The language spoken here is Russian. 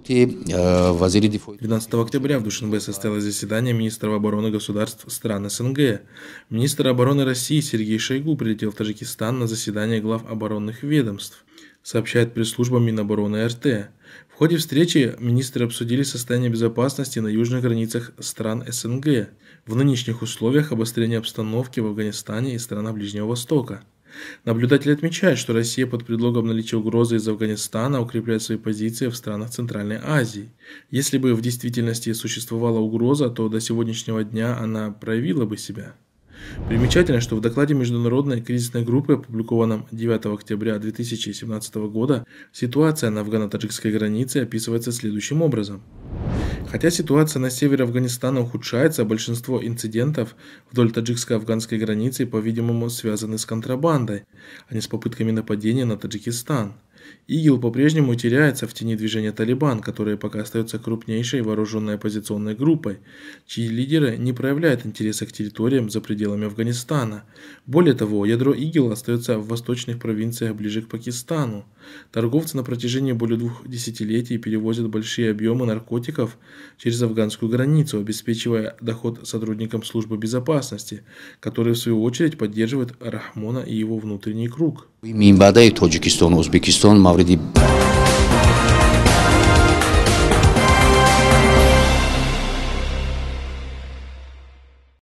13 э, октября в Душанбе состоялось заседание министров обороны государств стран СНГ. Министр обороны России Сергей Шойгу прилетел в Таджикистан на заседание глав оборонных ведомств, сообщает пресс-служба Минобороны РТ. В ходе встречи министры обсудили состояние безопасности на южных границах стран СНГ в нынешних условиях обострения обстановки в Афганистане и странах Ближнего Востока. Наблюдатели отмечают, что Россия под предлогом наличия угрозы из Афганистана укрепляет свои позиции в странах Центральной Азии. Если бы в действительности существовала угроза, то до сегодняшнего дня она проявила бы себя. Примечательно, что в докладе Международной кризисной группы, опубликованном 9 октября 2017 года, ситуация на афгано-таджикской границе описывается следующим образом. Хотя ситуация на севере Афганистана ухудшается, большинство инцидентов вдоль таджикско-афганской границы, по-видимому, связаны с контрабандой, а не с попытками нападения на Таджикистан. ИГИЛ по-прежнему теряется в тени движения «Талибан», которое пока остается крупнейшей вооруженной оппозиционной группой, чьи лидеры не проявляют интереса к территориям за пределами Афганистана. Более того, ядро ИГИЛ остается в восточных провинциях ближе к Пакистану. Торговцы на протяжении более двух десятилетий перевозят большие объемы наркотиков через афганскую границу, обеспечивая доход сотрудникам службы безопасности, которые в свою очередь поддерживают Рахмона и его внутренний круг. минбаъдаи тоҷикистону ӯзбекистон мавриди